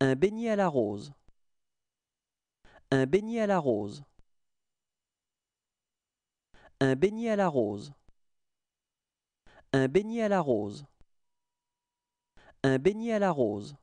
Un beignet à la rose. Un beignet à la rose. Un beignet à la rose. Un beignet à la rose. Un beignet à la rose.